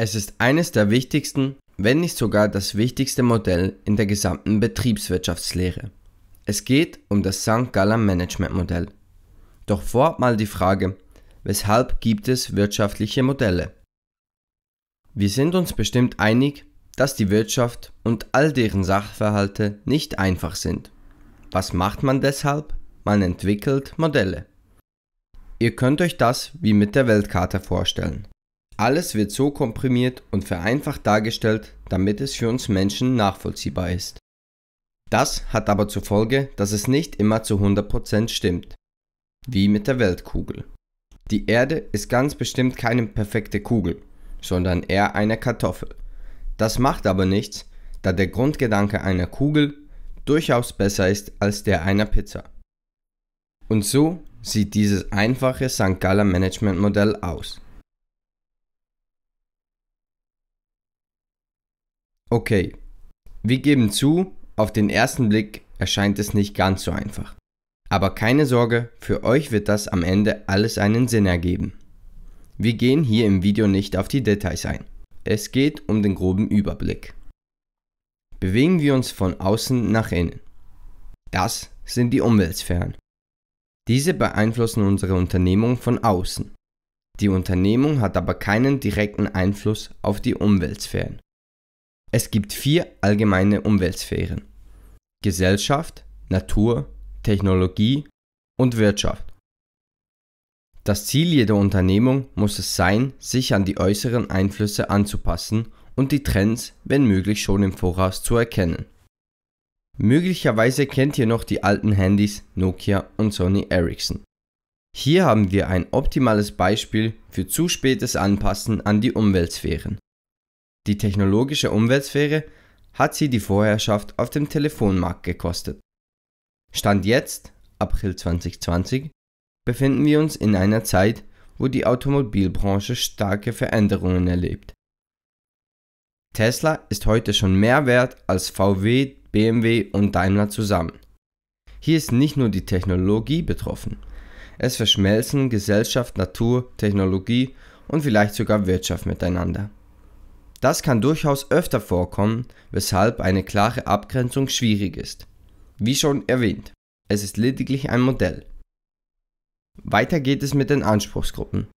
Es ist eines der wichtigsten, wenn nicht sogar das wichtigste Modell in der gesamten Betriebswirtschaftslehre. Es geht um das St. Galler Management Modell. Doch vorab mal die Frage, weshalb gibt es wirtschaftliche Modelle? Wir sind uns bestimmt einig, dass die Wirtschaft und all deren Sachverhalte nicht einfach sind. Was macht man deshalb? Man entwickelt Modelle. Ihr könnt euch das wie mit der Weltkarte vorstellen. Alles wird so komprimiert und vereinfacht dargestellt, damit es für uns Menschen nachvollziehbar ist. Das hat aber zur Folge, dass es nicht immer zu 100% stimmt. Wie mit der Weltkugel. Die Erde ist ganz bestimmt keine perfekte Kugel, sondern eher eine Kartoffel. Das macht aber nichts, da der Grundgedanke einer Kugel durchaus besser ist als der einer Pizza. Und so sieht dieses einfache St. Gala Management Modell aus. Okay, wir geben zu, auf den ersten Blick erscheint es nicht ganz so einfach. Aber keine Sorge, für euch wird das am Ende alles einen Sinn ergeben. Wir gehen hier im Video nicht auf die Details ein. Es geht um den groben Überblick. Bewegen wir uns von außen nach innen. Das sind die Umweltsphären. Diese beeinflussen unsere Unternehmung von außen. Die Unternehmung hat aber keinen direkten Einfluss auf die Umweltsphären. Es gibt vier allgemeine Umweltsphären. Gesellschaft, Natur, Technologie und Wirtschaft. Das Ziel jeder Unternehmung muss es sein, sich an die äußeren Einflüsse anzupassen und die Trends, wenn möglich, schon im Voraus zu erkennen. Möglicherweise kennt ihr noch die alten Handys Nokia und Sony Ericsson. Hier haben wir ein optimales Beispiel für zu spätes Anpassen an die Umweltsphären. Die technologische Umweltsphäre hat sie die Vorherrschaft auf dem Telefonmarkt gekostet. Stand jetzt, April 2020, befinden wir uns in einer Zeit, wo die Automobilbranche starke Veränderungen erlebt. Tesla ist heute schon mehr wert als VW, BMW und Daimler zusammen. Hier ist nicht nur die Technologie betroffen. Es verschmelzen Gesellschaft, Natur, Technologie und vielleicht sogar Wirtschaft miteinander. Das kann durchaus öfter vorkommen, weshalb eine klare Abgrenzung schwierig ist. Wie schon erwähnt, es ist lediglich ein Modell. Weiter geht es mit den Anspruchsgruppen.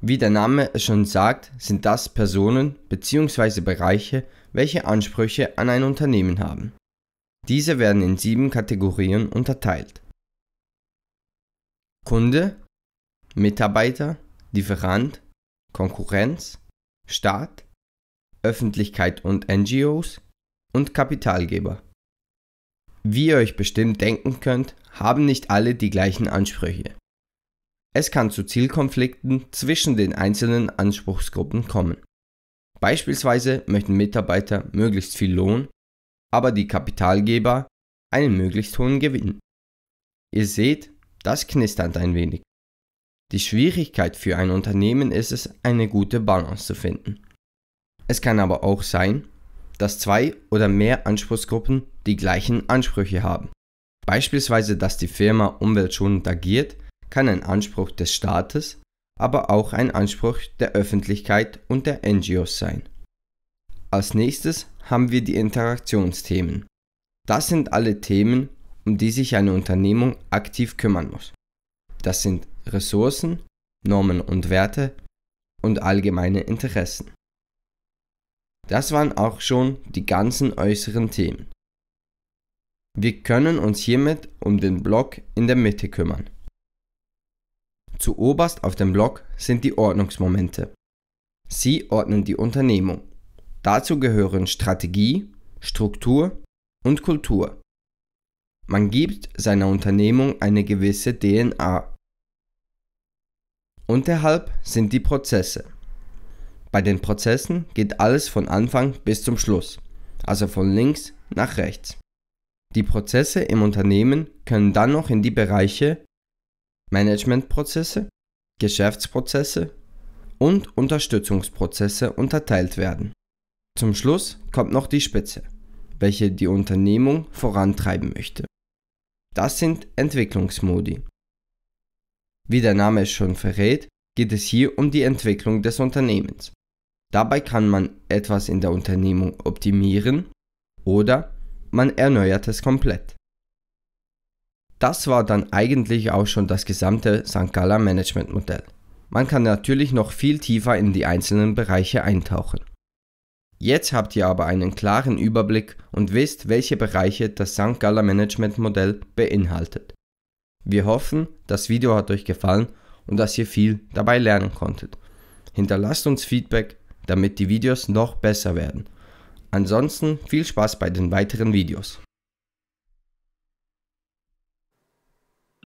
Wie der Name es schon sagt, sind das Personen bzw. Bereiche, welche Ansprüche an ein Unternehmen haben. Diese werden in sieben Kategorien unterteilt. Kunde, Mitarbeiter, Lieferant, Konkurrenz, Staat, Öffentlichkeit und NGOs und Kapitalgeber. Wie ihr euch bestimmt denken könnt, haben nicht alle die gleichen Ansprüche. Es kann zu Zielkonflikten zwischen den einzelnen Anspruchsgruppen kommen. Beispielsweise möchten Mitarbeiter möglichst viel Lohn, aber die Kapitalgeber einen möglichst hohen Gewinn. Ihr seht, das knistert ein wenig. Die Schwierigkeit für ein Unternehmen ist es, eine gute Balance zu finden. Es kann aber auch sein, dass zwei oder mehr Anspruchsgruppen die gleichen Ansprüche haben. Beispielsweise, dass die Firma umweltschonend agiert, kann ein Anspruch des Staates, aber auch ein Anspruch der Öffentlichkeit und der NGOs sein. Als nächstes haben wir die Interaktionsthemen. Das sind alle Themen, um die sich eine Unternehmung aktiv kümmern muss. Das sind Ressourcen, Normen und Werte und allgemeine Interessen. Das waren auch schon die ganzen äußeren Themen. Wir können uns hiermit um den Block in der Mitte kümmern. Zuoberst auf dem Block sind die Ordnungsmomente. Sie ordnen die Unternehmung. Dazu gehören Strategie, Struktur und Kultur. Man gibt seiner Unternehmung eine gewisse DNA. Unterhalb sind die Prozesse. Bei den Prozessen geht alles von Anfang bis zum Schluss, also von links nach rechts. Die Prozesse im Unternehmen können dann noch in die Bereiche Managementprozesse, Geschäftsprozesse und Unterstützungsprozesse unterteilt werden. Zum Schluss kommt noch die Spitze, welche die Unternehmung vorantreiben möchte. Das sind Entwicklungsmodi. Wie der Name es schon verrät, geht es hier um die Entwicklung des Unternehmens. Dabei kann man etwas in der Unternehmung optimieren oder man erneuert es komplett. Das war dann eigentlich auch schon das gesamte St. Gala Management Modell. Man kann natürlich noch viel tiefer in die einzelnen Bereiche eintauchen. Jetzt habt ihr aber einen klaren Überblick und wisst, welche Bereiche das St. Gala Management Modell beinhaltet. Wir hoffen, das Video hat euch gefallen und dass ihr viel dabei lernen konntet. Hinterlasst uns Feedback damit die Videos noch besser werden. Ansonsten viel Spaß bei den weiteren Videos.